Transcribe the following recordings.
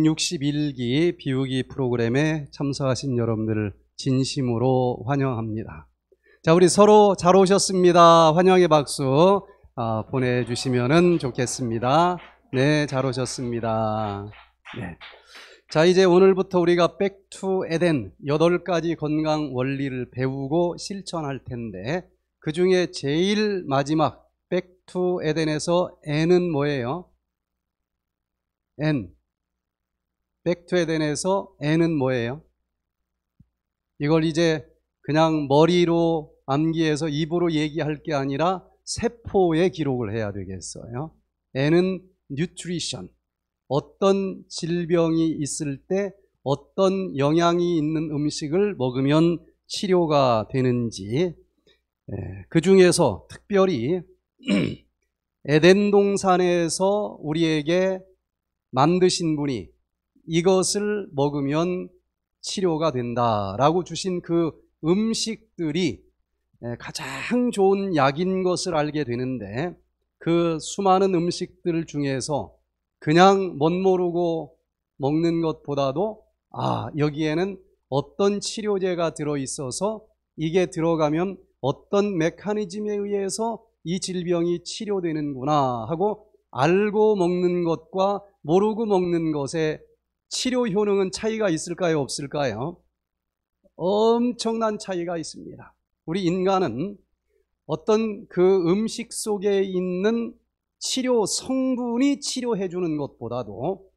61기 비우기 프로그램에 참석하신 여러분들을 진심으로 환영합니다. 자, 우리 서로 잘 오셨습니다. 환영의 박수 아, 보내주시면 좋겠습니다. 네, 잘 오셨습니다. 네. 자, 이제 오늘부터 우리가 백투 에덴 8 가지 건강 원리를 배우고 실천할 텐데 그 중에 제일 마지막 백투 에덴에서 N은 뭐예요? N 백투 에덴에서 N은 뭐예요? 이걸 이제 그냥 머리로 암기해서 입으로 얘기할 게 아니라 세포에 기록을 해야 되겠어요. N은 nutrition. 어떤 질병이 있을 때 어떤 영양이 있는 음식을 먹으면 치료가 되는지 예, 그 중에서 특별히 에덴 동산에서 우리에게 만드신 분이 이것을 먹으면 치료가 된다라고 주신 그 음식들이 예, 가장 좋은 약인 것을 알게 되는데 그 수많은 음식들 중에서 그냥 멋 모르고 먹는 것보다도 아, 여기에는 어떤 치료제가 들어있어서 이게 들어가면 어떤 메커니즘에 의해서 이 질병이 치료되는구나 하고 알고 먹는 것과 모르고 먹는 것의 치료 효능은 차이가 있을까요? 없을까요? 엄청난 차이가 있습니다. 우리 인간은 어떤 그 음식 속에 있는 치료 성분이 치료해 주는 것보다도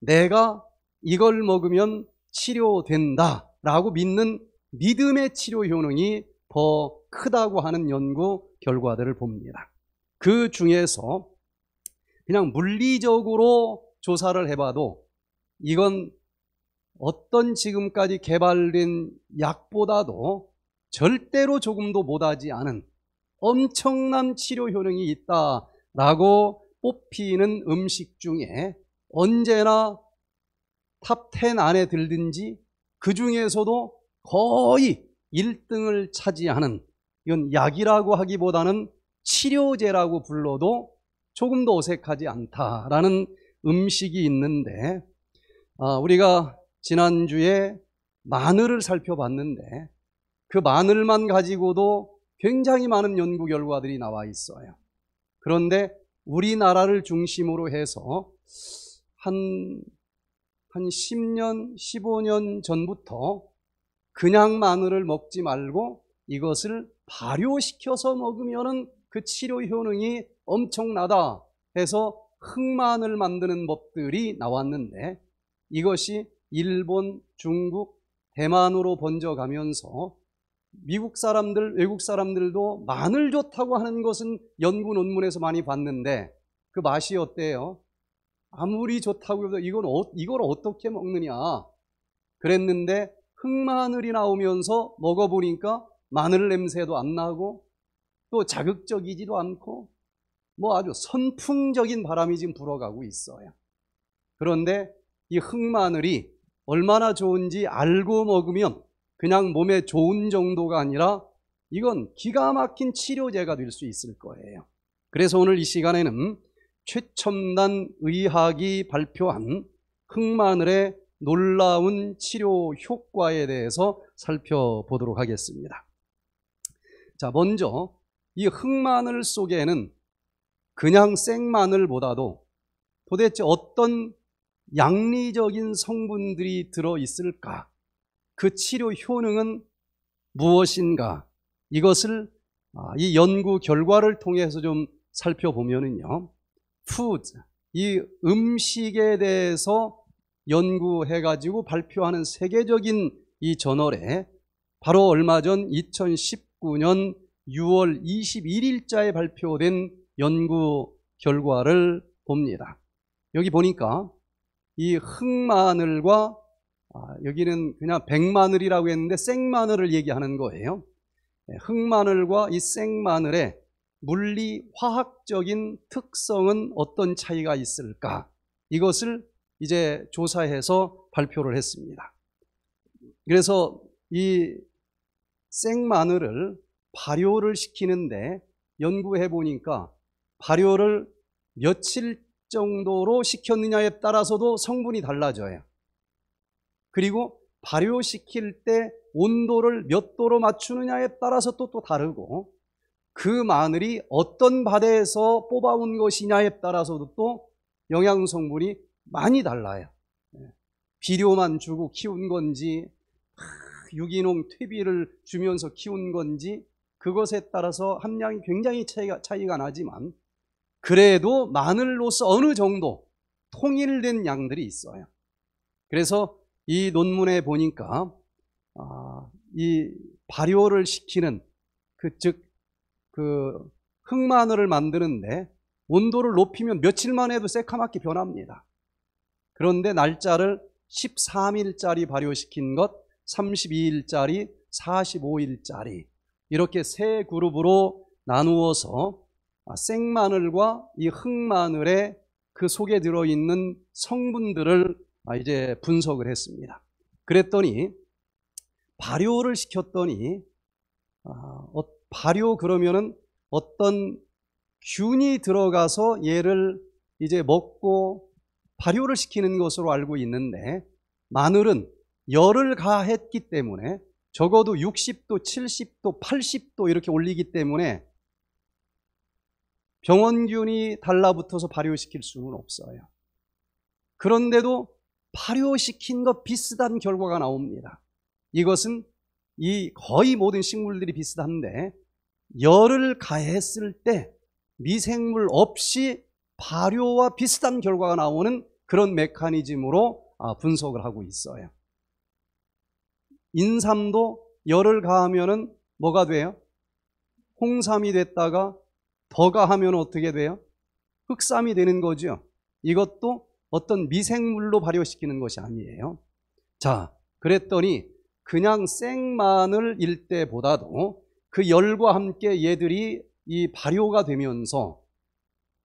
내가 이걸 먹으면 치료된다 라고 믿는 믿음의 치료 효능이 더 크다고 하는 연구 결과들을 봅니다. 그 중에서 그냥 물리적으로 조사를 해봐도 이건 어떤 지금까지 개발된 약보다도 절대로 조금도 못하지 않은 엄청난 치료 효능이 있다라고 뽑히는 음식 중에 언제나 탑 10 안에 들든지 그 중에서도 거의 1등을 차지하는 이건 약이라고 하기보다는 치료제라고 불러도 조금도 어색하지 않다라는 음식이 있는데 아, 우리가 지난주에 마늘을 살펴봤는데 그 마늘만 가지고도 굉장히 많은 연구 결과들이 나와 있어요. 그런데 우리나라를 중심으로 해서 한, 한 10년, 15년 전부터 그냥 마늘을 먹지 말고 이것을 발효시켜서 먹으면 그 치료 효능이 엄청나다 해서 흑마늘 만드는 법들이 나왔는데 이것이 일본, 중국, 대만으로 번져가면서 미국 사람들, 외국 사람들도 마늘 좋다고 하는 것은 연구 논문에서 많이 봤는데 그 맛이 어때요? 아무리 좋다고 해도 이건 어, 이걸 어떻게 먹느냐 그랬는데 흑마늘이 나오면서 먹어보니까 마늘 냄새도 안 나고 또 자극적이지도 않고 뭐 아주 선풍적인 바람이 지금 불어가고 있어요. 그런데 이 흑마늘이 얼마나 좋은지 알고 먹으면 그냥 몸에 좋은 정도가 아니라 이건 기가 막힌 치료제가 될 수 있을 거예요. 그래서 오늘 이 시간에는 최첨단 의학이 발표한 흑마늘의 놀라운 치료 효과에 대해서 살펴보도록 하겠습니다. 자, 먼저 이 흑마늘 속에는 그냥 생마늘보다도 도대체 어떤 양리적인 성분들이 들어 있을까? 그 치료 효능은 무엇인가? 이것을 아, 이 연구 결과를 통해서 좀 살펴보면은요. 푸드 이 음식에 대해서 연구해 가지고 발표하는 세계적인 이 저널에 바로 얼마 전 2019년 6월 21일자에 발표된 연구 결과를 봅니다. 여기 보니까 이 흑마늘과 아, 여기는 그냥 백마늘이라고 했는데 생마늘을 얘기하는 거예요. 흑마늘과 네, 이 생마늘의 물리 화학적인 특성은 어떤 차이가 있을까? 이것을 이제 조사해서 발표를 했습니다. 그래서 이 생마늘을 발효를 시키는데 연구해 보니까 발효를 며칠 정도로 식혔느냐에 따라서도 성분이 달라져요. 그리고 발효시킬 때 온도를 몇 도로 맞추느냐에 따라서 또, 또 다르고 그 마늘이 어떤 바다에서 뽑아온 것이냐에 따라서도 또 영양 성분이 많이 달라요. 예. 비료만 주고 키운 건지 아, 유기농 퇴비를 주면서 키운 건지 그것에 따라서 함량이 굉장히 차이가, 차이가 나지만 그래도 마늘로서 어느 정도 통일된 양들이 있어요. 그래서 이 논문에 보니까 아, 이 발효를 시키는 그 즉그 그 흑마늘을 만드는데 온도를 높이면 며칠만 해도 새카맣게 변합니다. 그런데 날짜를 13일짜리 발효시킨 것, 32일짜리, 45일짜리 이렇게 세 그룹으로 나누어서 아, 생마늘과 이 흑마늘의 그 속에 들어있는 성분들을 아, 이제 분석을 했습니다. 그랬더니 발효를 시켰더니 아, 어, 발효 그러면은 어떤 균이 들어가서 얘를 이제 먹고 발효를 시키는 것으로 알고 있는데 마늘은 열을 가했기 때문에 적어도 60도, 70도, 80도 이렇게 올리기 때문에 병원균이 달라붙어서 발효시킬 수는 없어요. 그런데도 발효시킨 것 비슷한 결과가 나옵니다. 이것은 이 거의 모든 식물들이 비슷한데 열을 가했을 때 미생물 없이 발효와 비슷한 결과가 나오는 그런 메커니즘으로 아, 분석을 하고 있어요. 인삼도 열을 가하면 뭐가 돼요? 홍삼이 됐다가 버가 하면 어떻게 돼요? 흑삼이 되는 거죠. 이것도 어떤 미생물로 발효시키는 것이 아니에요. 자, 그랬더니 그냥 생마늘일 때보다도 그 열과 함께 얘들이 이 발효가 되면서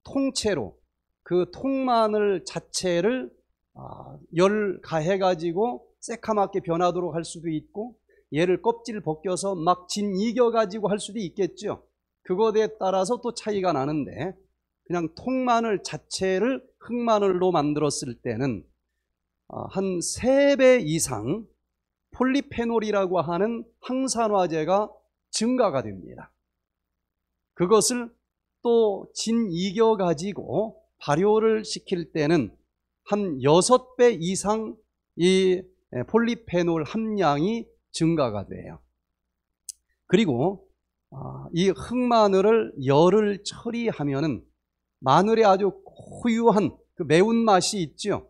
통째로 그 통마늘 자체를 아, 열 가해가지고 새카맣게 변하도록 할 수도 있고 얘를 껍질 벗겨서 막 진이겨가지고 할 수도 있겠죠. 그것에 따라서 또 차이가 나는데 그냥 통마늘 자체를 흑마늘로 만들었을 때는 어, 한 3배 이상 폴리페놀이라고 하는 항산화제가 증가가 됩니다. 그것을 또 진이겨 가지고 발효를 시킬 때는 한 6배 이상 이 폴리페놀 함량이 증가가 돼요. 그리고 아, 이 흑마늘을 열을 처리하면 마늘의 아주 고유한 그 매운맛이 있죠.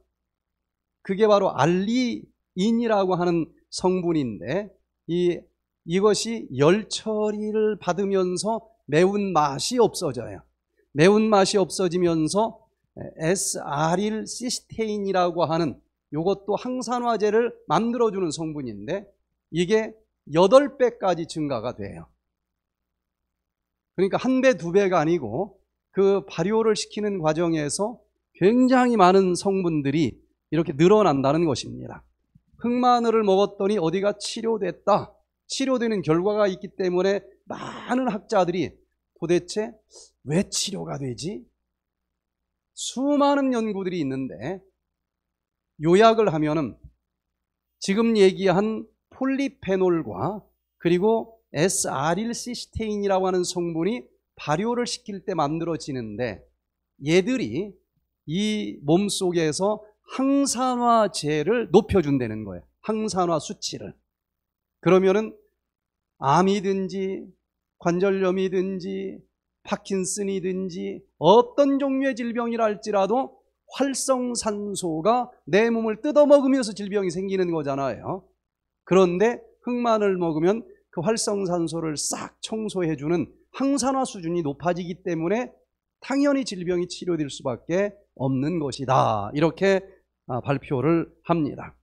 그게 바로 알리인이라고 하는 성분인데 이 이것이 열 처리를 받으면서 매운맛이 없어져요. 매운맛이 없어지면서 s r l 시스테인이라고 하는 이것도 항산화제를 만들어주는 성분인데 이게 8배까지 증가가 돼요. 그러니까 한 배, 두 배가 아니고 그 발효를 시키는 과정에서 굉장히 많은 성분들이 이렇게 늘어난다는 것입니다. 흑마늘을 먹었더니 어디가 치료됐다. 치료되는 결과가 있기 때문에 많은 학자들이 도대체 왜 치료가 되지? 수많은 연구들이 있는데 요약을 하면은 지금 얘기한 폴리페놀과 그리고 S-아릴시스테인이라고 하는 성분이 발효를 시킬 때 만들어지는데 얘들이 이 몸속에서 항산화제를 높여준다는 거예요. 항산화 수치를. 그러면은 암이든지 관절염이든지 파킨슨이든지 어떤 종류의 질병이라 할지라도 활성산소가 내 몸을 뜯어먹으면서 질병이 생기는 거잖아요. 그런데 흑마늘 먹으면 그 활성산소를 싹 청소해주는 항산화 수준이 높아지기 때문에 당연히 질병이 치료될 수밖에 없는 것이다. 이렇게 아, 발표를 합니다.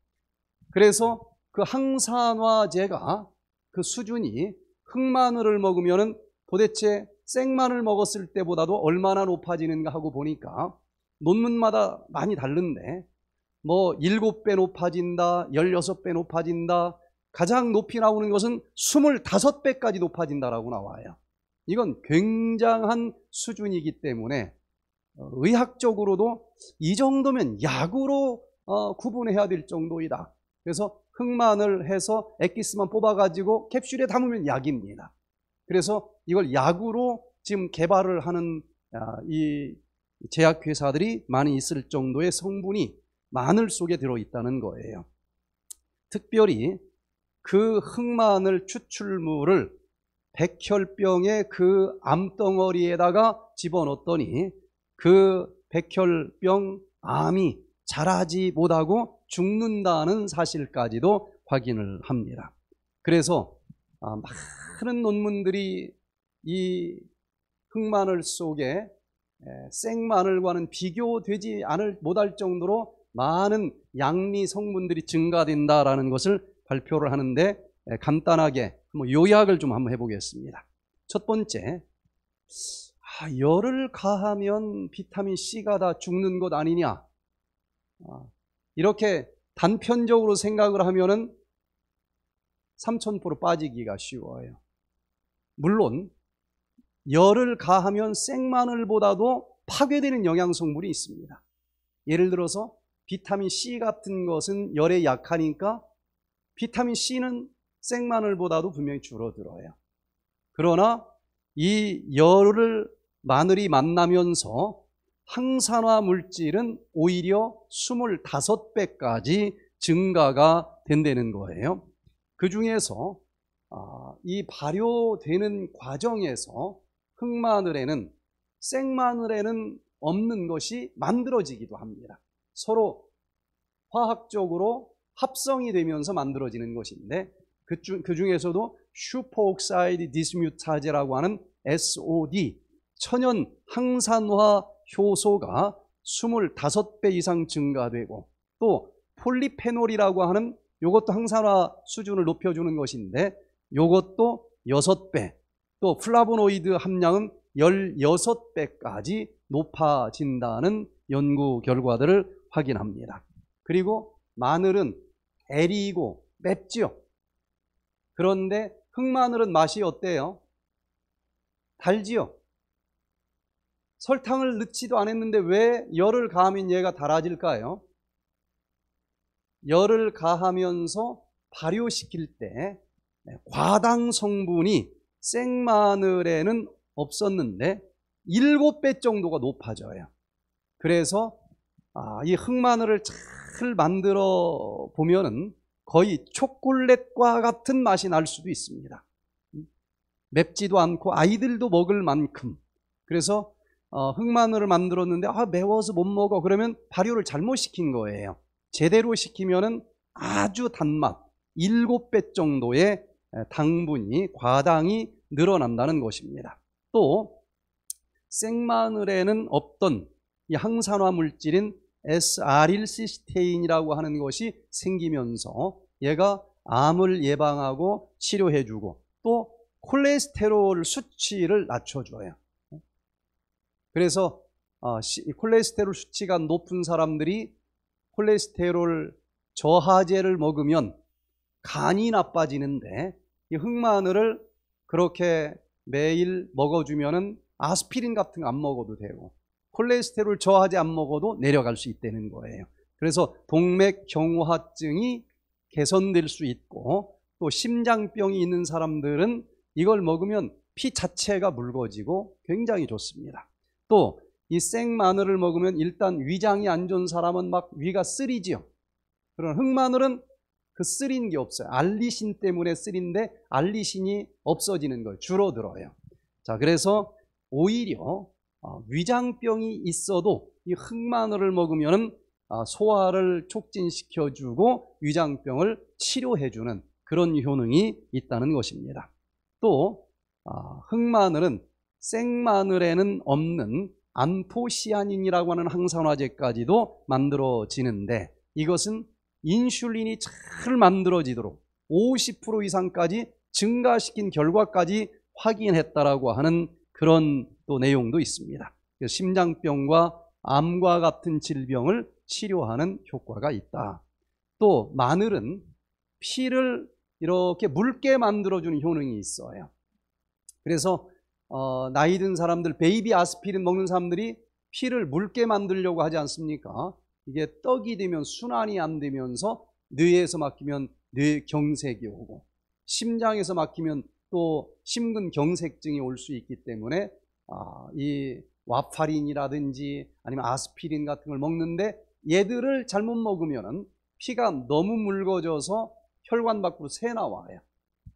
그래서 그 항산화제가 그 수준이 흑마늘을 먹으면 도대체 생마늘 먹었을 때보다도 얼마나 높아지는가 하고 보니까 논문마다 많이 다른데 뭐 7배 높아진다, 16배 높아진다, 가장 높이 나오는 것은 25배까지 높아진다라고 나와요. 이건 굉장한 수준이기 때문에 어, 의학적으로도 이 정도면 약으로 어, 구분해야 될 정도이다. 그래서 흑마늘 해서 액기스만 뽑아가지고 캡슐에 담으면 약입니다. 그래서 이걸 약으로 지금 개발을 하는 아, 이 제약회사들이 많이 있을 정도의 성분이 마늘 속에 들어있다는 거예요. 특별히 그 흑마늘 추출물을 백혈병의 그 암덩어리에다가 집어넣었더니 그 백혈병 암이 자라지 못하고 죽는다는 사실까지도 확인을 합니다. 그래서 아, 많은 논문들이 이 흑마늘 속에 생마늘과는 비교되지 않을 못할 정도로 많은 양리 성분들이 증가된다라는 것을 발표를 하는데 간단하게 요약을 좀 한번 해보겠습니다. 첫 번째, 아, 열을 가하면 비타민 C가 다 죽는 것 아니냐? 아, 이렇게 단편적으로 생각을 하면은 3000% 빠지기가 쉬워요. 물론 열을 가하면 생마늘보다도 파괴되는 영양성분이 있습니다. 예를 들어서 비타민 C 같은 것은 열에 약하니까 비타민 C는 생마늘보다도 분명히 줄어들어요. 그러나 이 열을 마늘이 만나면서 항산화 물질은 오히려 25배까지 증가가 된다는 거예요. 그 중에서 아, 이 발효되는 과정에서 흑마늘에는 생마늘에는 없는 것이 만들어지기도 합니다. 서로 화학적으로 합성이 되면서 만들어지는 것인데 그, 그 중에서도 슈퍼옥사이드 디스뮤타제라고 하는 SOD 천연 항산화 효소가 25배 이상 증가되고 또 폴리페놀이라고 하는 이것도 항산화 수준을 높여주는 것인데 이것도 6배 또 플라보노이드 함량은 16배까지 높아진다는 연구 결과들을 확인합니다. 그리고 마늘은 애리이고 맵지요. 그런데 흑마늘은 맛이 어때요? 달지요. 설탕을 넣지도 않았는데 왜 열을 가하면 얘가 달아질까요? 열을 가하면서 발효시킬 때 네, 과당 성분이 생마늘에는 없었는데 7배 정도가 높아져요. 그래서 아, 이 흑마늘을 참잘 만들어 보면은 거의 초콜릿과 같은 맛이 날 수도 있습니다. 맵지도 않고 아이들도 먹을 만큼. 그래서 어, 흑마늘을 만들었는데 아 매워서 못 먹어 그러면 발효를 잘못 시킨 거예요. 제대로 시키면은 아주 단맛 7배 정도의 당분이 과당이 늘어난다는 것입니다. 또 생마늘에는 없던 이 항산화 물질인 SR일시스테인이라고 하는 것이 생기면서 얘가 암을 예방하고 치료해주고 또 콜레스테롤 수치를 낮춰줘요. 그래서 어, 콜레스테롤 수치가 높은 사람들이 콜레스테롤 저하제를 먹으면 간이 나빠지는데 이 흑마늘을 그렇게 매일 먹어주면 아스피린 같은 거 안 먹어도 되고 콜레스테롤 저하제 안 먹어도 내려갈 수 있다는 거예요. 그래서 동맥경화증이 개선될 수 있고 또 심장병이 있는 사람들은 이걸 먹으면 피 자체가 묽어지고 굉장히 좋습니다. 또 이 생마늘을 먹으면 일단 위장이 안 좋은 사람은 막 위가 쓰리지요. 그런 흑마늘은 그 쓰린 게 없어요. 알리신 때문에 쓰린데 알리신이 없어지는 걸 줄어들어요. 자, 그래서 오히려 어, 위장병이 있어도 이 흑마늘을 먹으면 아, 소화를 촉진시켜주고 위장병을 치료해주는 그런 효능이 있다는 것입니다. 또 아, 흑마늘은 생마늘에는 없는 안포시아닌이라고 하는 항산화제까지도 만들어지는데 이것은 인슐린이 잘 만들어지도록 50% 이상까지 증가시킨 결과까지 확인했다라고 하는 그런 또 내용도 있습니다. 심장병과 암과 같은 질병을 치료하는 효과가 있다. 또 마늘은 피를 이렇게 묽게 만들어주는 효능이 있어요. 그래서 어, 나이 든 사람들 베이비 아스피린 먹는 사람들이 피를 묽게 만들려고 하지 않습니까? 이게 떡이 되면 순환이 안 되면서 뇌에서 막히면 뇌경색이 오고 심장에서 막히면 또 심근경색증이 올 수 있기 때문에 아, 이 와파린이라든지 아니면 아스피린 같은 걸 먹는데 얘들을 잘못 먹으면은 피가 너무 묽어져서 혈관 밖으로 새 나와요.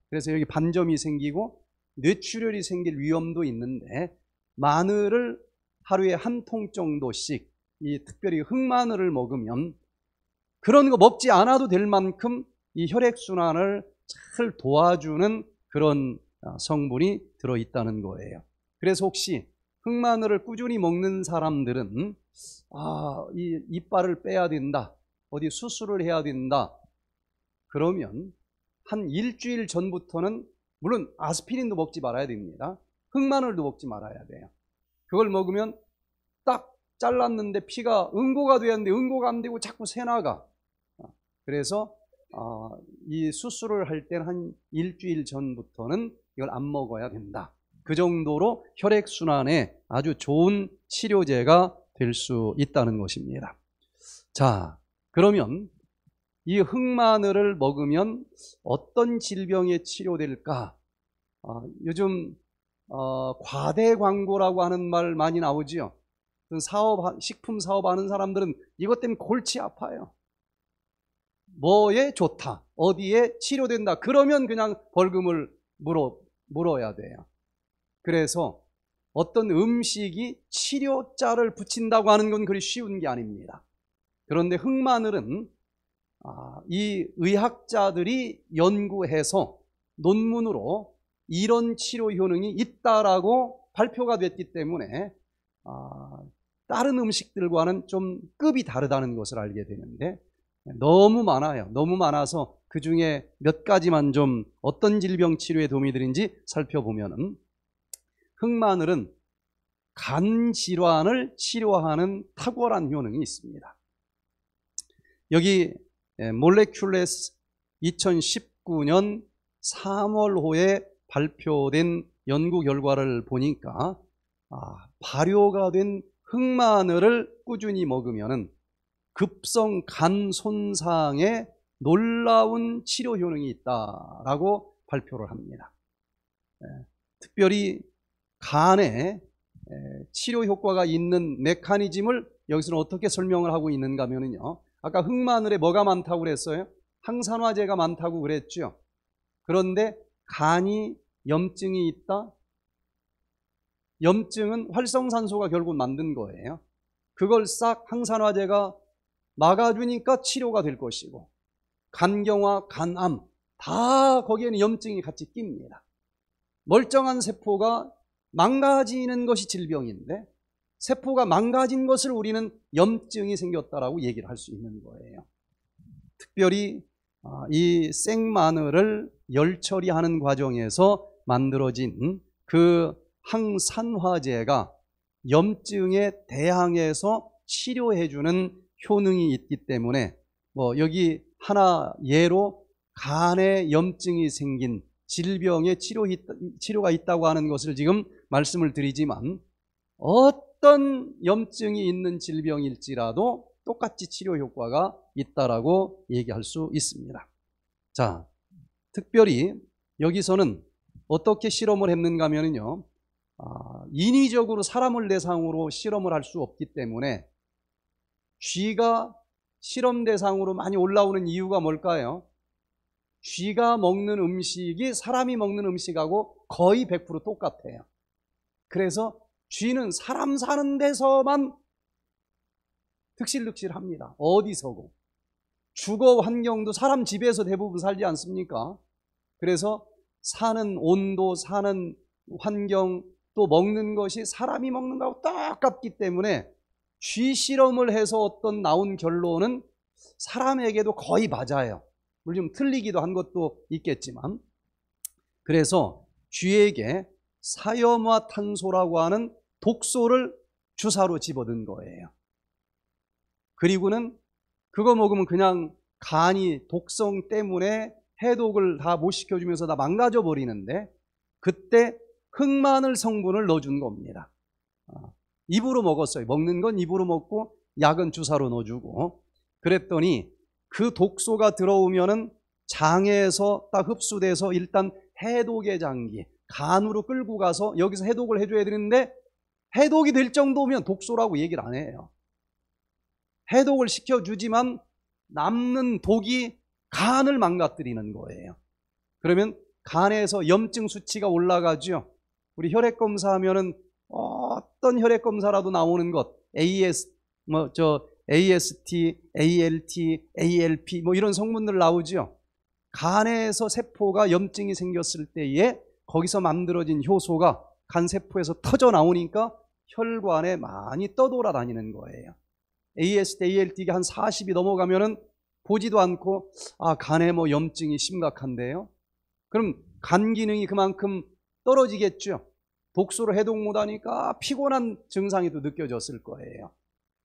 그래서 여기 반점이 생기고 뇌출혈이 생길 위험도 있는데 마늘을 하루에 한 통 정도씩 이 특별히 흑마늘을 먹으면 그런 거 먹지 않아도 될 만큼 이 혈액순환을 잘 도와주는 그런 아, 성분이 들어있다는 거예요. 그래서 혹시 흑마늘을 꾸준히 먹는 사람들은 아, 이 이빨을 빼야 된다. 어디 수술을 해야 된다. 그러면 한 일주일 전부터는 물론 아스피린도 먹지 말아야 됩니다. 흑마늘도 먹지 말아야 돼요. 그걸 먹으면 딱 잘랐는데 피가 응고가 되었는데 응고가 안 되고 자꾸 새나가. 아, 그래서 어, 이 수술을 할 때는 한 일주일 전부터는 이걸 안 먹어야 된다. 그 정도로 혈액순환에 아주 좋은 치료제가 될 수 있다는 것입니다. 자, 그러면 이 흑마늘을 먹으면 어떤 질병에 치료될까? 어, 요즘 어, 과대 광고라고 하는 말 많이 나오지요. 그 사업 식품 사업하는 사람들은 이것 때문에 골치 아파요. 뭐에 좋다, 어디에 치료된다. 그러면 그냥 벌금을 물어 물어야 돼요. 그래서 어떤 음식이 치료자를 붙인다고 하는 건 그리 쉬운 게 아닙니다. 그런데 흑마늘은 아, 이 의학자들이 연구해서 논문으로 이런 치료 효능이 있다라고 발표가 됐기 때문에 아, 다른 음식들과는 좀 급이 다르다는 것을 알게 되는데 너무 많아요. 너무 많아서 그 중에 몇 가지만 좀 어떤 질병 치료에 도움이 되는지 살펴보면은 흑마늘은 간 질환을 치료하는 탁월한 효능이 있습니다. 여기 예, 몰레큘레스 2019년 3월호에 발표된 연구 결과를 보니까 아, 발효가 된 흑마늘을 꾸준히 먹으면 급성 간 손상에 놀라운 치료 효능이 있다라고 발표를 합니다. 예, 특별히 간에 치료 효과가 있는 메커니즘을 여기서는 어떻게 설명을 하고 있는가 하면요. 아까 흑마늘에 뭐가 많다고 그랬어요? 항산화제가 많다고 그랬죠. 그런데 간이 염증이 있다? 염증은 활성산소가 결국 만든 거예요. 그걸 싹 항산화제가 막아주니까 치료가 될 것이고 간경화, 간암 다 거기에는 염증이 같이 낍니다. 멀쩡한 세포가 망가지는 것이 질병인데 세포가 망가진 것을 우리는 염증이 생겼다라고 얘기를 할 수 있는 거예요. 특별히 아, 이 생마늘을 열처리하는 과정에서 만들어진 그 항산화제가 염증에 대항해서 치료해주는 효능이 있기 때문에 뭐 여기 하나 예로 간에 염증이 생긴 질병의 치료, 치료가 있다고 하는 것을 지금 말씀을 드리지만 어떤 염증이 있는 질병일지라도 똑같이 치료 효과가 있다라고 얘기할 수 있습니다. 자, 특별히 여기서는 어떻게 실험을 했는가 하면요. 아, 인위적으로 사람을 대상으로 실험을 할 수 없기 때문에 쥐가 실험 대상으로 많이 올라오는 이유가 뭘까요? 쥐가 먹는 음식이 사람이 먹는 음식하고 거의 100% 똑같아요. 그래서 쥐는 사람 사는 데서만 득실득실합니다. 어디서고. 주거 환경도 사람 집에서 대부분 살지 않습니까? 그래서 사는 온도, 사는 환경, 또 먹는 것이 사람이 먹는 거하고 똑같기 때문에 쥐 실험을 해서 어떤 나온 결론은 사람에게도 거의 맞아요. 물론 좀 틀리기도 한 것도 있겠지만. 그래서 쥐에게 사염화 탄소라고 하는 독소를 주사로 집어든 거예요. 그리고는 그거 먹으면 그냥 간이 독성 때문에 해독을 다 못 시켜주면서 다 망가져 버리는데 그때 흑마늘 성분을 넣어준 겁니다. 아, 입으로 먹었어요. 먹는 건 입으로 먹고 약은 주사로 넣어주고 그랬더니 그 독소가 들어오면 장에서 딱 흡수돼서 일단 해독의 장기, 간으로 끌고 가서 여기서 해독을 해줘야 되는데 해독이 될 정도면 독소라고 얘기를 안 해요. 해독을 시켜주지만 남는 독이 간을 망가뜨리는 거예요. 그러면 간에서 염증 수치가 올라가죠. 우리 혈액 검사하면은 어떤 혈액 검사라도 나오는 것, AS 뭐 저 AST, ALT, ALP 뭐 이런 성분들 나오죠. 간에서 세포가 염증이 생겼을 때에 거기서 만들어진 효소가 간세포에서 터져 나오니까 혈관에 많이 떠돌아다니는 거예요. AST, ALT가 한 40이 넘어가면은 보지도 않고 아 간에 뭐 염증이 심각한데요. 그럼 간 기능이 그만큼 떨어지겠죠. 독소로 해독 못하니까 피곤한 증상이 또 느껴졌을 거예요.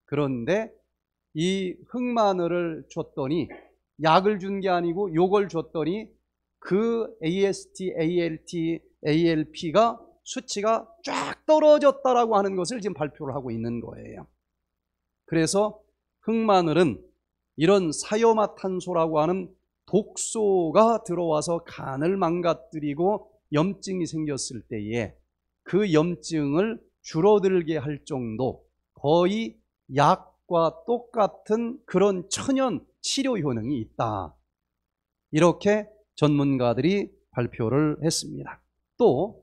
그런데 이 흑마늘을 줬더니 약을 준 게 아니고 요걸 줬더니 그 AST, ALT, ALP가 수치가 쫙 떨어졌다라고 하는 것을 지금 발표를 하고 있는 거예요. 그래서 흑마늘은 이런 사염화탄소라고 하는 독소가 들어와서 간을 망가뜨리고 염증이 생겼을 때에 그 염증을 줄어들게 할 정도 거의 약과 똑같은 그런 천연 치료 효능이 있다. 이렇게 전문가들이 발표를 했습니다. 또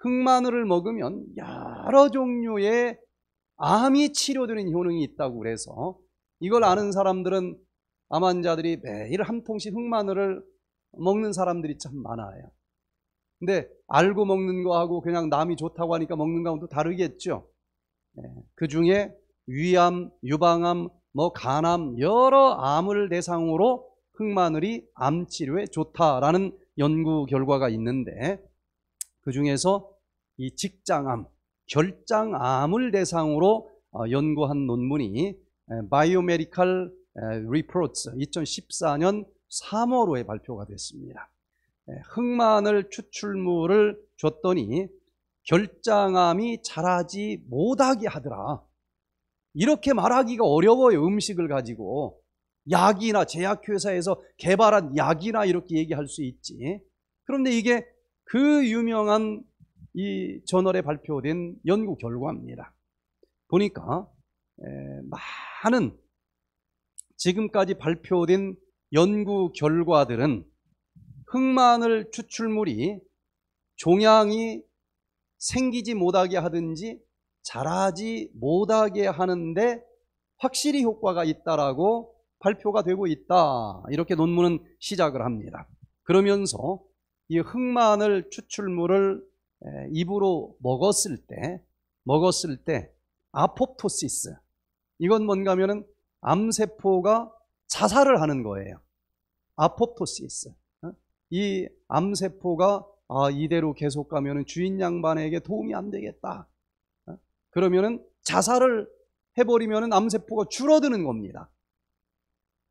흑마늘을 먹으면 여러 종류의 암이 치료되는 효능이 있다고 그래서 이걸 아는 사람들은 암 환자들이 매일 한 통씩 흑마늘을 먹는 사람들이 참 많아요. 근데 알고 먹는 거하고 그냥 남이 좋다고 하니까 먹는 거하고 또 다르겠죠. 네, 그 중에 위암, 유방암, 뭐 간암 여러 암을 대상으로 흑마늘이 암 치료에 좋다라는 연구 결과가 있는데 그 중에서 이 직장암, 결장암을 대상으로 어, 연구한 논문이 바이오메디컬 리포츠 2014년 3월호에 발표가 됐습니다. 흑마늘 추출물을 줬더니 결장암이 자라지 못하게 하더라. 이렇게 말하기가 어려워요. 음식을 가지고 약이나 제약회사에서 개발한 약이나 이렇게 얘기할 수 있지. 그런데 이게 그 유명한 이 저널에 발표된 연구 결과입니다. 보니까 많은 지금까지 발표된 연구 결과들은 흑마늘 추출물이 종양이 생기지 못하게 하든지 자라지 못하게 하는데 확실히 효과가 있다라고 발표가 되고 있다. 이렇게 논문은 시작을 합니다. 그러면서 이 흑마늘 추출물을 입으로 먹었을 때 먹었을 때 아포토시스 이건 뭔가 하면은 암세포가 자살을 하는 거예요. 아포토시스 어? 이 암세포가 아, 이대로 계속 가면은 주인 양반에게 도움이 안 되겠다. 어? 그러면은 자살을 해버리면 암세포가 줄어드는 겁니다.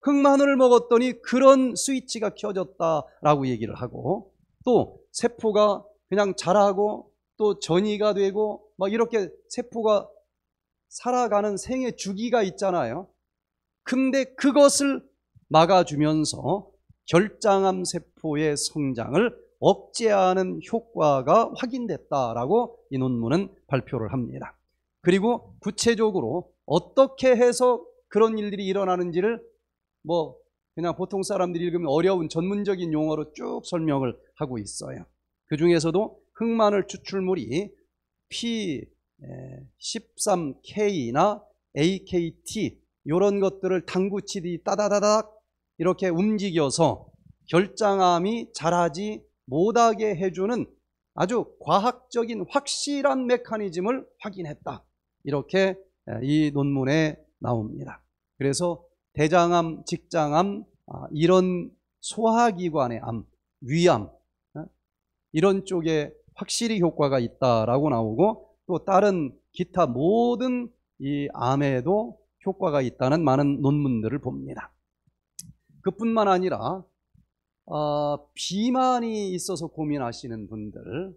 흑마늘을 먹었더니 그런 스위치가 켜졌다라고 얘기를 하고 또 세포가 그냥 자라고 또 전이가 되고 막 이렇게 세포가 살아가는 생의 주기가 있잖아요. 근데 그것을 막아주면서 결장암 세포의 성장을 억제하는 효과가 확인됐다라고 이 논문은 발표를 합니다. 그리고 구체적으로 어떻게 해서 그런 일들이 일어나는지를 뭐 그냥 보통 사람들이 읽으면 어려운 전문적인 용어로 쭉 설명을 하고 있어요. 그 중에서도 흑마늘 추출물이 P13K나 AKT 이런 것들을 당구치디 따다다닥 이렇게 움직여서 결장암이 자라지 못하게 해주는 아주 과학적인 확실한 메커니즘을 확인했다. 이렇게 이 논문에 나옵니다. 그래서 대장암, 직장암, 아, 이런 소화기관의 암, 위암 어? 이런 쪽에 확실히 효과가 있다라고 나오고 또 다른 기타 모든 이 암에도 효과가 있다는 많은 논문들을 봅니다. 그뿐만 아니라 어, 비만이 있어서 고민하시는 분들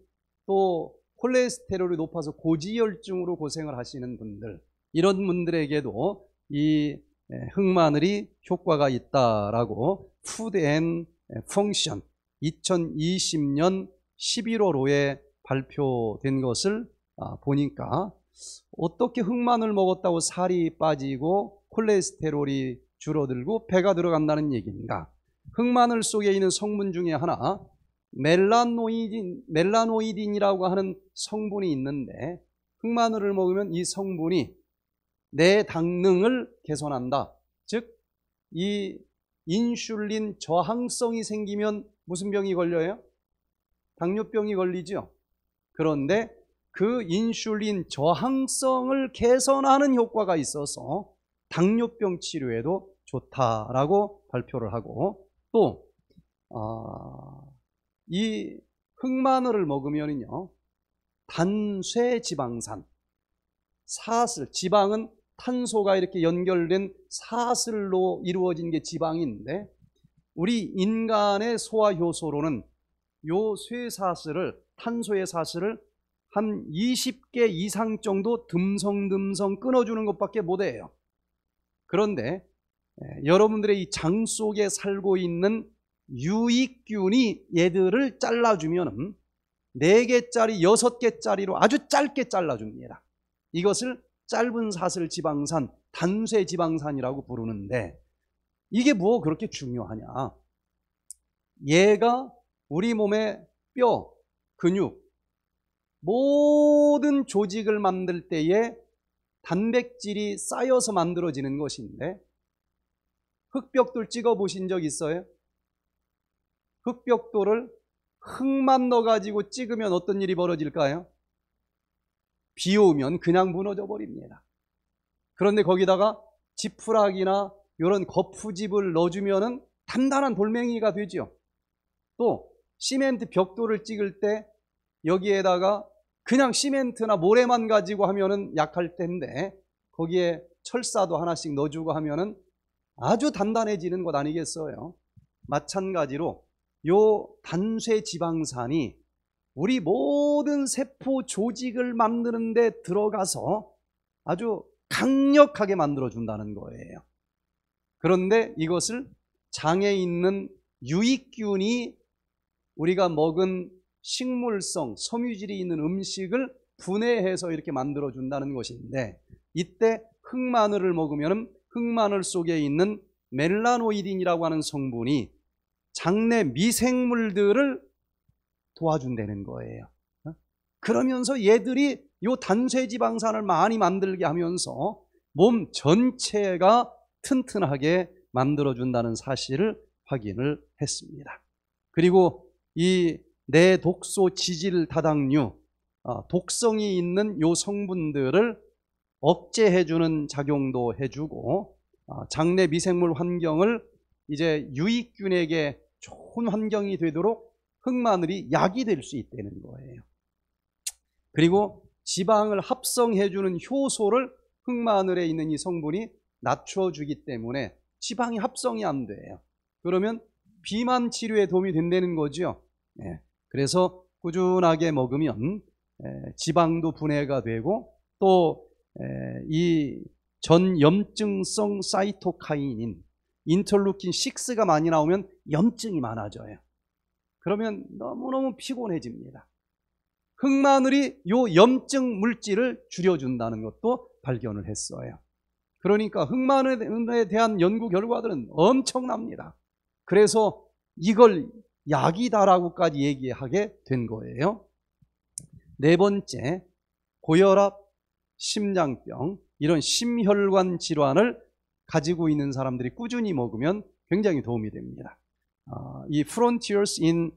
또 콜레스테롤이 높아서 고지혈증으로 고생을 하시는 분들 이런 분들에게도 이 예, 흑마늘이 효과가 있다라고 푸드 앤 펑션 2020년 11월호에 발표된 것을 아, 보니까 어떻게 흑마늘 먹었다고 살이 빠지고 콜레스테롤이 줄어들고 배가 들어간다는 얘기인가? 흑마늘 속에 있는 성분 중에 하나 멜라노이딘, 멜라노이딘이라고 하는 성분이 있는데 흑마늘을 먹으면 이 성분이 내 당능을 개선한다. 즉, 이 인슐린 저항성이 생기면 무슨 병이 걸려요? 당뇨병이 걸리죠. 그런데 그 인슐린 저항성을 개선하는 효과가 있어서 당뇨병 치료에도 좋다라고 발표를 하고 또이 아, 흑마늘을 먹으면요 단쇠 지방산 사슬 지방은 탄소가 이렇게 연결된 사슬로 이루어진 게 지방인데 우리 인간의 소화 효소로는 요쇠 사슬을 탄소의 사슬을 한 20개 이상 정도 듬성듬성 끊어주는 것밖에 못해요. 그런데 예, 여러분들의 이 장 속에 살고 있는 유익균이 얘들을 잘라주면 4개짜리, 6개짜리로 아주 짧게 잘라줍니다. 이것을 짧은 사슬 지방산, 단쇄 지방산이라고 부르는데 이게 뭐 그렇게 중요하냐? 얘가 우리 몸의 뼈, 근육, 모든 조직을 만들 때에 단백질이 쌓여서 만들어지는 것인데 흑벽돌 찍어 보신 적 있어요? 흑벽돌을 흙만 넣어가지고 찍으면 어떤 일이 벌어질까요? 비 오면 그냥 무너져 버립니다. 그런데 거기다가 지푸라기나 이런 거푸집을 넣어주면은 단단한 돌멩이가 되지요. 또 시멘트 벽돌을 찍을 때 여기에다가 그냥 시멘트나 모래만 가지고 하면은 약할 텐데 거기에 철사도 하나씩 넣어주고 하면은 아주 단단해지는 것 아니겠어요? 마찬가지로 요 단쇄 지방산이 우리 모든 세포 조직을 만드는 데 들어가서 아주 강력하게 만들어 준다는 거예요. 그런데 이것을 장에 있는 유익균이 우리가 먹은 식물성 섬유질이 있는 음식을 분해해서 이렇게 만들어 준다는 것인데 이때 흑마늘을 먹으면 흑마늘 속에 있는 멜라노이딘이라고 하는 성분이 장내 미생물들을 도와준다는 거예요. 어? 그러면서 얘들이 요 단쇄 지방산을 많이 만들게 하면서 몸 전체가 튼튼하게 만들어준다는 사실을 확인을 했습니다. 그리고 이 내독소 지질 다당류 어, 독성이 있는 요 성분들을 억제해주는 작용도 해주고 어, 장내 미생물 환경을 이제 유익균에게 좋은 환경이 되도록 흑마늘이 약이 될 수 있다는 거예요. 그리고 지방을 합성해주는 효소를 흑마늘에 있는 이 성분이 낮춰주기 때문에 지방이 합성이 안 돼요. 그러면 비만 치료에 도움이 된다는 거죠. 예. 그래서 꾸준하게 먹으면 예, 지방도 분해가 되고 또이 예, 전염증성 사이토카인인 인터루킨 6가 많이 나오면 염증이 많아져요. 그러면 너무너무 피곤해집니다. 흑마늘이 요 염증 물질을 줄여준다는 것도 발견을 했어요. 그러니까 흑마늘에 대한 연구 결과들은 엄청납니다. 그래서 이걸 약이다라고까지 얘기하게 된 거예요. 네 번째, 고혈압, 심장병, 이런 심혈관 질환을 가지고 있는 사람들이 꾸준히 먹으면 굉장히 도움이 됩니다. 어, 이 Frontiers in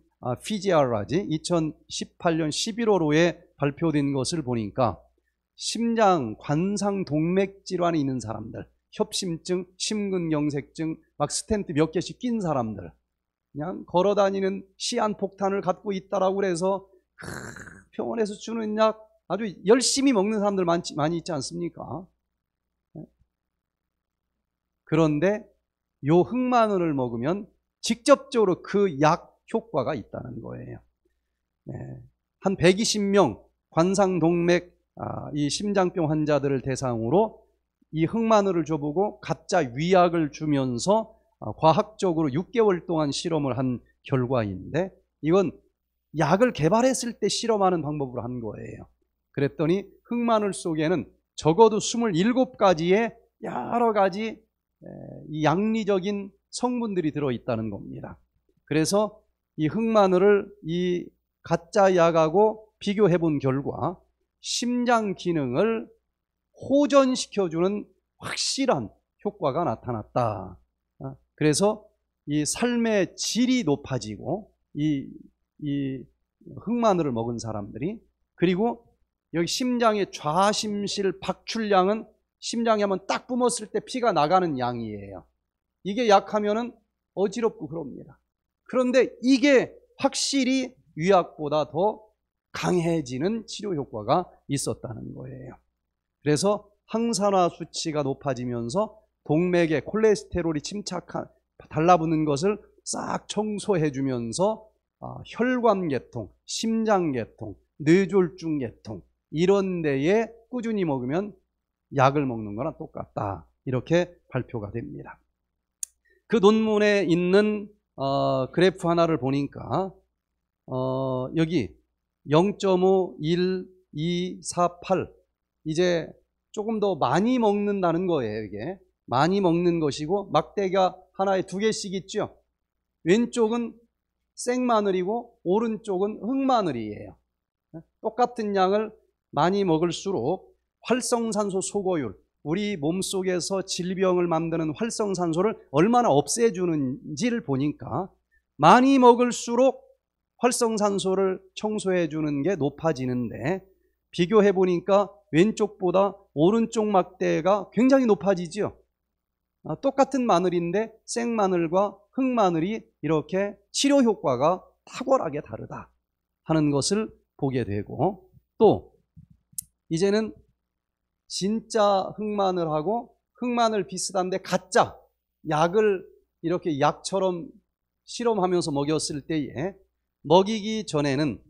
PGR라지 2018년 11월호에 발표된 것을 보니까 심장, 관상 동맥 질환이 있는 사람들, 협심증, 심근경색증, 막 스탠트 몇 개씩 낀 사람들, 그냥 걸어 다니는 시한폭탄을 갖고 있다라고 그래서 병원에서 주는 약 아주 열심히 먹는 사람들 많지, 많이 있지 않습니까? 네. 그런데 요 흑마늘을 먹으면 직접적으로 그 약 효과가 있다는 거예요. 네. 한 120명 관상동맥 아, 이 심장병 환자들을 대상으로 이 흑마늘을 줘보고 가짜 위약을 주면서 아, 과학적으로 6개월 동안 실험을 한 결과인데 이건 약을 개발했을 때 실험하는 방법으로 한 거예요. 그랬더니 흑마늘 속에는 적어도 27가지의 여러 가지 이 양리적인 성분들이 들어있다는 겁니다. 그래서 이 흑마늘을 이 가짜 약하고 비교해 본 결과 심장 기능을 호전시켜주는 확실한 효과가 나타났다. 아, 그래서 이 삶의 질이 높아지고 이, 이 흑마늘을 먹은 사람들이 그리고 여기 심장의 좌심실 박출량은 심장에 한번 딱 뿜었을 때 피가 나가는 양이에요. 이게 약하면은 어지럽고 그럽니다. 그런데 이게 확실히 위약보다 더 강해지는 치료 효과가 있었다는 거예요. 그래서 항산화 수치가 높아지면서 동맥에 콜레스테롤이 침착한 달라붙는 것을 싹 청소해 주면서 아, 혈관 계통, 심장 계통, 뇌졸중 계통 이런 데에 꾸준히 먹으면 약을 먹는 거랑 똑같다. 이렇게 발표가 됩니다. 그 논문에 있는 어, 그래프 하나를 보니까 어, 여기 0.5, 1, 2, 4, 8 이제 조금 더 많이 먹는다는 거예요 이게 많이 먹는 것이고 막대가 하나에 두 개씩 있죠 왼쪽은 생마늘이고 오른쪽은 흑마늘이에요 똑같은 양을 많이 먹을수록 활성산소 소거율 우리 몸 속에서 질병을 만드는 활성산소를 얼마나 없애주는지를 보니까 많이 먹을수록 활성산소를 청소해 주는 게 높아지는데 비교해 보니까 왼쪽보다 오른쪽 막대가 굉장히 높아지죠. 아, 똑같은 마늘인데 생마늘과 흑마늘이 이렇게 치료 효과가 탁월하게 다르다 하는 것을 보게 되고 또 이제는 진짜 흑마늘 하고 흑마늘 비슷한데 가짜 약을 이렇게 약처럼 실험하면서 먹였을 때에 먹이기 전에는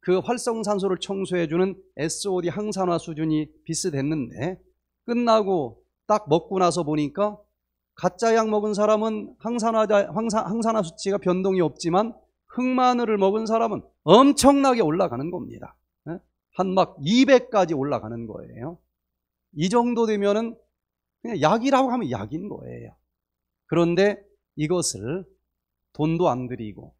그 활성산소를 청소해주는 SOD 항산화 수준이 비슷했는데 끝나고 딱 먹고 나서 보니까 가짜 약 먹은 사람은 항산화, 항산화 수치가 변동이 없지만 흑마늘을 먹은 사람은 엄청나게 올라가는 겁니다. 예? 한막 200까지 올라가는 거예요. 이 정도 되면은 그냥 약이라고 하면 약인 거예요. 그런데 이것을 돈도 안 들이고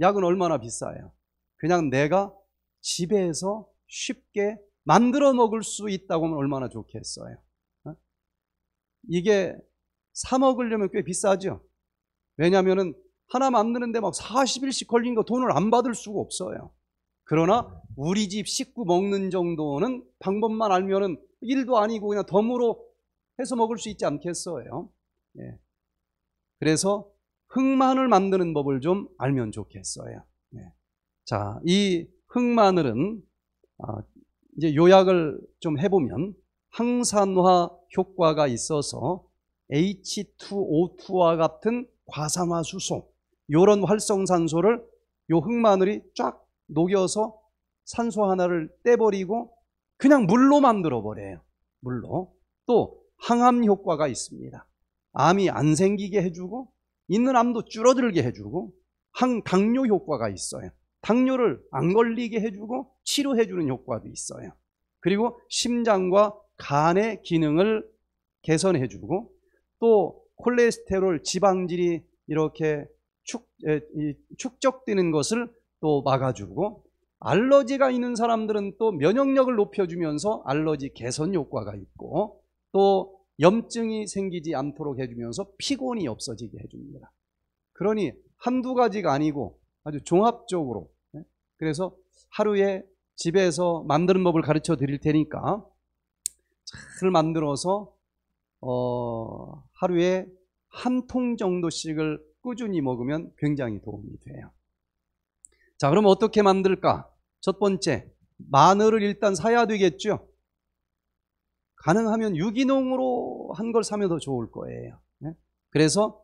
약은 얼마나 비싸요? 그냥 내가 집에서 쉽게 만들어 먹을 수 있다고 하면 얼마나 좋겠어요. 어? 이게 사 먹으려면 꽤 비싸죠. 왜냐하면은 하나 만드는데 막 40일씩 걸린 거 돈을 안 받을 수가 없어요. 그러나 우리 집 식구 먹는 정도는 방법만 알면은 일도 아니고 그냥 덤으로 해서 먹을 수 있지 않겠어요? 예. 그래서 흑마늘 만드는 법을 좀 알면 좋겠어요. 예. 자, 이 흑마늘은 아, 이제 요약을 좀 해보면 항산화 효과가 있어서 H2O2와 같은 과산화수소 이런 활성산소를 이 흑마늘이 쫙 녹여서 산소 하나를 떼버리고 그냥 물로 만들어 버려요. 물로. 또 항암 효과가 있습니다. 암이 안 생기게 해주고 있는 암도 줄어들게 해주고 항 당뇨 효과가 있어요. 당뇨를 안 걸리게 해주고 치료해주는 효과도 있어요. 그리고 심장과 간의 기능을 개선해주고 또 콜레스테롤 지방질이 이렇게 축, 축적되는 것을 또 막아주고 알러지가 있는 사람들은 또 면역력을 높여주면서 알러지 개선 효과가 있고 또 염증이 생기지 않도록 해주면서 피곤이 없어지게 해줍니다. 그러니 한두 가지가 아니고 아주 종합적으로 예? 그래서 하루에 집에서 만드는 법을 가르쳐 드릴 테니까 잘 만들어서 어 하루에 한 통 정도씩을 꾸준히 먹으면 굉장히 도움이 돼요. 자, 그럼 어떻게 만들까? 첫 번째, 마늘을 일단 사야 되겠죠. 가능하면 유기농으로 한 걸 사면 더 좋을 거예요. 네? 그래서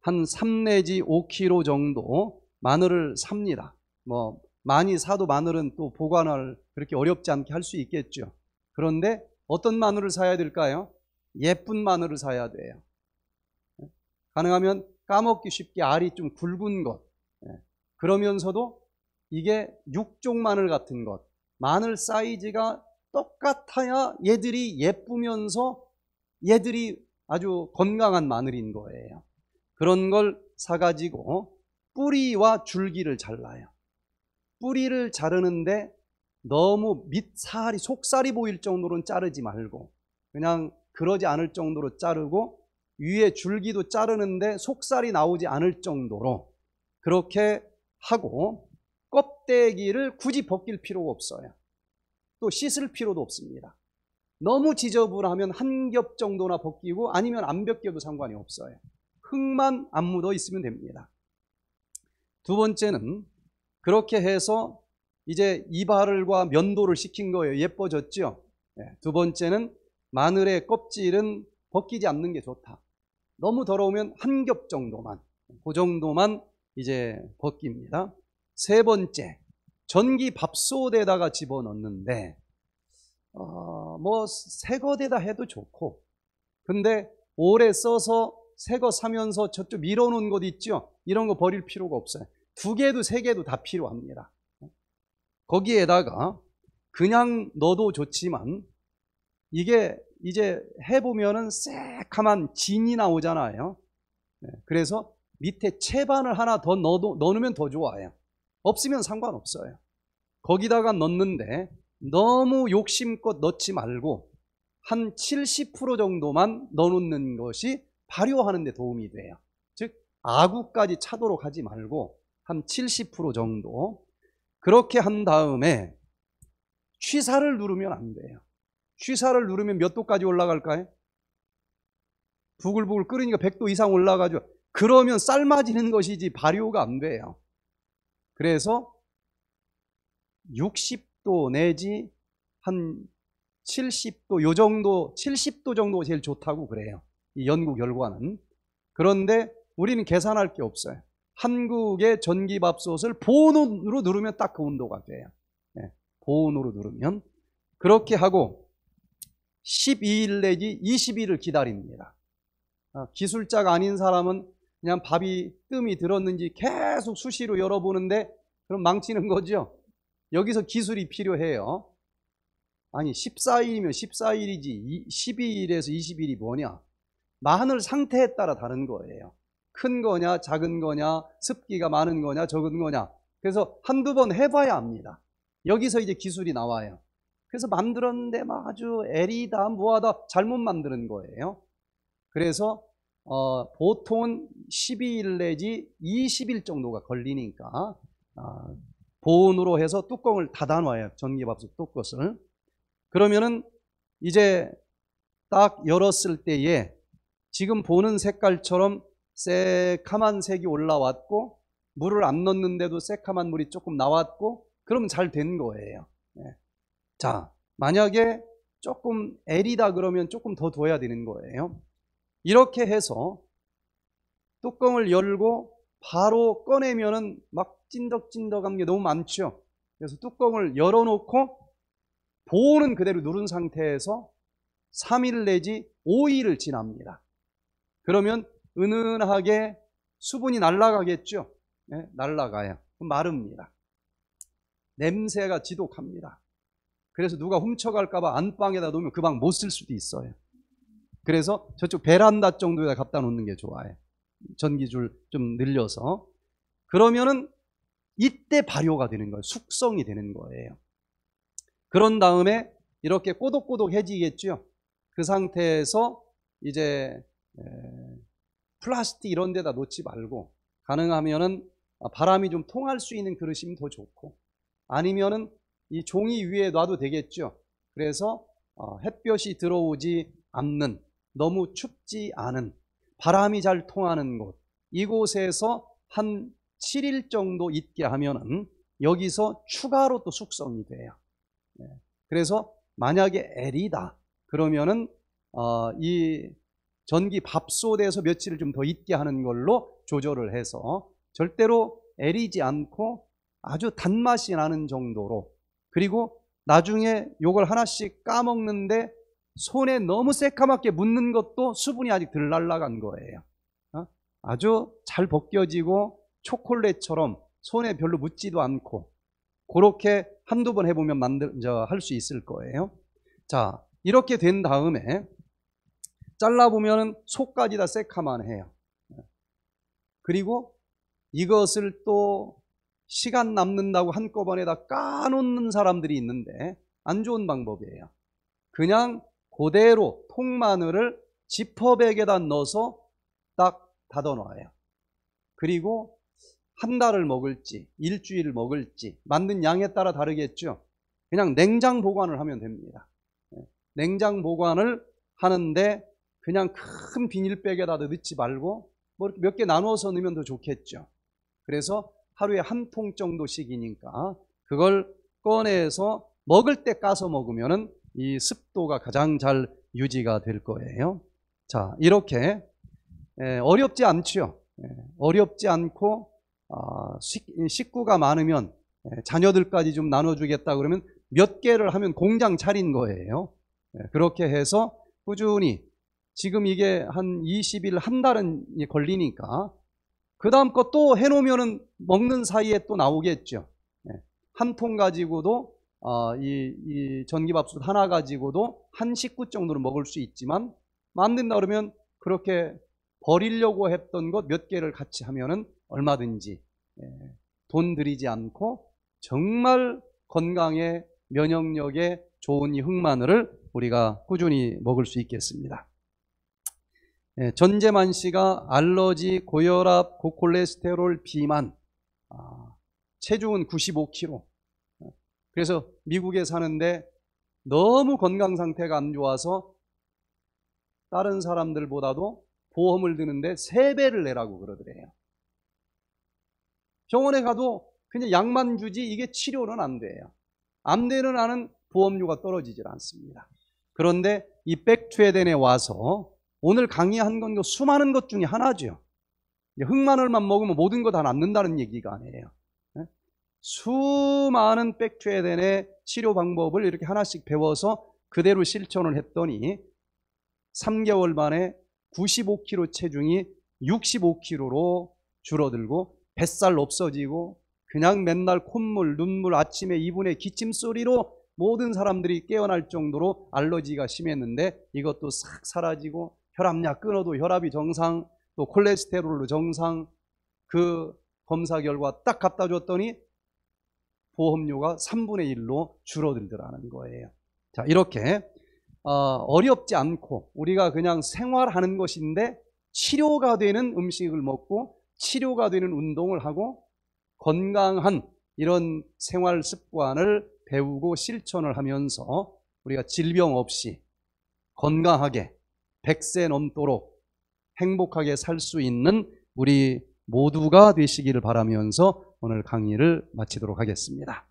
한 3 내지 5kg 정도 마늘을 삽니다. 뭐 많이 사도 마늘은 또 보관을 그렇게 어렵지 않게 할 수 있겠죠. 그런데 어떤 마늘을 사야 될까요? 예쁜 마늘을 사야 돼요. 네? 가능하면 까먹기 쉽게 알이 좀 굵은 것. 네? 그러면서도 이게 육종 마늘 같은 것 마늘 사이즈가 똑같아야 얘들이 예쁘면서 얘들이 아주 건강한 마늘인 거예요. 그런 걸 사가지고 뿌리와 줄기를 잘라요. 뿌리를 자르는데 너무 밑살이, 속살이 보일 정도로는 자르지 말고 그냥 그러지 않을 정도로 자르고 위에 줄기도 자르는데 속살이 나오지 않을 정도로 그렇게 하고 껍데기를 굳이 벗길 필요가 없어요. 또 씻을 필요도 없습니다. 너무 지저분하면 한 겹 정도나 벗기고 아니면 안 벗겨도 상관이 없어요. 흙만 안 묻어 있으면 됩니다. 두 번째는 그렇게 해서 이제 이발을과 면도를 시킨 거예요. 예뻐졌죠? 네. 두 번째는 마늘의 껍질은 벗기지 않는 게 좋다. 너무 더러우면 한 겹 정도만, 그 정도만 이제 벗깁니다. 세 번째, 전기 밥솥에다가 집어넣는데, 어, 뭐, 새거대다 해도 좋고, 근데 오래 써서 새 거 사면서 저쪽 밀어놓은 것 있죠? 이런 거 버릴 필요가 없어요. 두 개도 세 개도 다 필요합니다. 거기에다가 그냥 넣어도 좋지만 이게 이제 해보면은 새카만 진이 나오잖아요. 네, 그래서 밑에 채반을 하나 더 넣어, 넣으면 더 좋아요. 없으면 상관없어요. 거기다가 넣는데 너무 욕심껏 넣지 말고 한 70% 정도만 넣어놓는 것이 발효하는 데 도움이 돼요. 즉 아구까지 차도록 하지 말고 한 70% 정도 그렇게 한 다음에 취사를 누르면 안 돼요. 취사를 누르면 몇 도까지 올라갈까요? 부글부글 끓으니까 100도 이상 올라가죠. 그러면 삶아지는 것이지 발효가 안 돼요. 그래서 60도 내지 한 70도 요 정도 70도 정도가 제일 좋다고 그래요. 이 연구 결과는. 그런데 우리는 계산할 게 없어요. 한국의 전기밥솥을 보온으로 누르면 딱 그 온도가 돼요. 네, 보온으로 누르면 그렇게 하고 12일 내지 20일을 기다립니다. 아, 기술자가 아닌 사람은 그냥 밥이 뜸이 들었는지 계속 수시로 열어보는데 그럼 망치는 거죠. 여기서 기술이 필요해요. 아니 14일이면 14일이지 12일에서 20일이 뭐냐. 마늘 상태에 따라 다른 거예요. 큰 거냐 작은 거냐 습기가 많은 거냐 적은 거냐 그래서 한두 번 해봐야 합니다. 여기서 이제 기술이 나와요. 그래서 만들었는데 아주 애리다 뭐하다 잘못 만드는 거예요. 그래서 어, 보통 12일 내지 20일 정도가 걸리니까 어, 보온으로 해서 뚜껑을 닫아놔요. 전기밥솥 뚜껑을. 그러면은 이제 딱 열었을 때에 지금 보는 색깔처럼 새카만 색이 올라왔고 물을 안 넣는데도 새카만 물이 조금 나왔고 그러면 잘 된 거예요. 네. 자, 만약에 조금 L이다 그러면 조금 더 둬야 되는 거예요. 이렇게 해서 뚜껑을 열고 바로 꺼내면은 막 찐덕찐덕한 게 너무 많죠. 그래서 뚜껑을 열어놓고 보온은 그대로 누른 상태에서 3일 내지 5일을 지납니다. 그러면 은은하게 수분이 날라가겠죠. 네, 날라가요. 마릅니다. 냄새가 지독합니다. 그래서 누가 훔쳐갈까봐 안방에다 놓으면 그 방 못 쓸 수도 있어요. 그래서 저쪽 베란다 정도에다 갖다 놓는 게 좋아요. 전기줄 좀 늘려서. 그러면은 이때 발효가 되는 거예요. 숙성이 되는 거예요. 그런 다음에 이렇게 꼬독꼬독해지겠죠. 그 상태에서 이제 플라스틱 이런 데다 놓지 말고 가능하면은 바람이 좀 통할 수 있는 그릇이면 더 좋고 아니면은 이 종이 위에 놔도 되겠죠. 그래서 어, 햇볕이 들어오지 않는 너무 춥지 않은 바람이 잘 통하는 곳 이곳에서 한 7일 정도 있게 하면은 여기서 추가로 또 숙성이 돼요. 네. 그래서 만약에 애리다 그러면은 어, 이 전기 밥솥에서 며칠을 좀 더 있게 하는 걸로 조절을 해서 절대로 애리지 않고 아주 단맛이 나는 정도로 그리고 나중에 요걸 하나씩 까먹는데 손에 너무 새카맣게 묻는 것도 수분이 아직 덜 날라간 거예요. 어? 아주 잘 벗겨지고 초콜릿처럼 손에 별로 묻지도 않고 그렇게 한두 번 해보면 만들 할수 있을 거예요. 자 이렇게 된 다음에 잘라보면 속까지 다 새카만 해요. 그리고 이것을 또 시간 남는다고 한꺼번에 다 까놓는 사람들이 있는데 안 좋은 방법이에요. 그냥 그대로 통마늘을 지퍼백에다 넣어서 딱 닫아 놓아요. 그리고 한 달을 먹을지 일주일 먹을지 만든 양에 따라 다르겠죠. 그냥 냉장 보관을 하면 됩니다. 네. 냉장 보관을 하는데 그냥 큰 비닐백에다 넣지 말고 뭐몇개 나누어서 넣으면 더 좋겠죠. 그래서 하루에 한 통 정도씩이니까 그걸 꺼내서 먹을 때 까서 먹으면은 이 습도가 가장 잘 유지가 될 거예요. 자, 이렇게 어렵지 않죠. 어렵지 않고 아, 식구가 많으면 자녀들까지 좀 나눠주겠다 그러면 몇 개를 하면 공장 차린 거예요. 그렇게 해서 꾸준히 지금 이게 한 20일 한 달은 걸리니까 그 다음 것또해놓으면 먹는 사이에 또 나오겠죠. 예, 한통 가지고도 어, 이, 이 전기밥솥 하나 가지고도 한 식구 정도는 먹을 수 있지만 만든 된다 그러면 그렇게 버리려고 했던 것 몇 개를 같이 하면은 얼마든지 예, 돈 들이지 않고 정말 건강에 면역력에 좋은 이 흑마늘을 우리가 꾸준히 먹을 수 있겠습니다. 예, 전재만 씨가 알러지, 고혈압, 고콜레스테롤, 비만, 아, 체중은 95kg, 그래서 미국에 사는데 너무 건강 상태가 안 좋아서 다른 사람들보다도 보험을 드는데 세배를 내라고 그러더래요. 병원에 가도 그냥 약만 주지 이게 치료는 안 돼요. 암되는 아는 보험료가 떨어지질 않습니다. 그런데 이 백트웨덴에 와서 오늘 강의한 건 수많은 것 중에 하나죠. 흑마늘만 먹으면 모든 거 다 낫는다는 얘기가 아니에요. 수많은 백트에덴의 치료 방법을 이렇게 하나씩 배워서 그대로 실천을 했더니 3개월 만에 95kg 체중이 65kg로 줄어들고 뱃살 없어지고 그냥 맨날 콧물, 눈물, 아침에 이분의 기침 소리로 모든 사람들이 깨어날 정도로 알러지가 심했는데 이것도 싹 사라지고 혈압약 끊어도 혈압이 정상 또 콜레스테롤로 정상 그 검사 결과 딱 갖다 줬더니 보험료가 3분의 1로 줄어들더라는 거예요. 자, 이렇게 어, 어렵지 않고 우리가 그냥 생활하는 것인데 치료가 되는 음식을 먹고 치료가 되는 운동을 하고 건강한 이런 생활 습관을 배우고 실천을 하면서 우리가 질병 없이 건강하게 100세 넘도록 행복하게 살 수 있는 우리 모두가 되시기를 바라면서 오늘 강의를 마치도록 하겠습니다.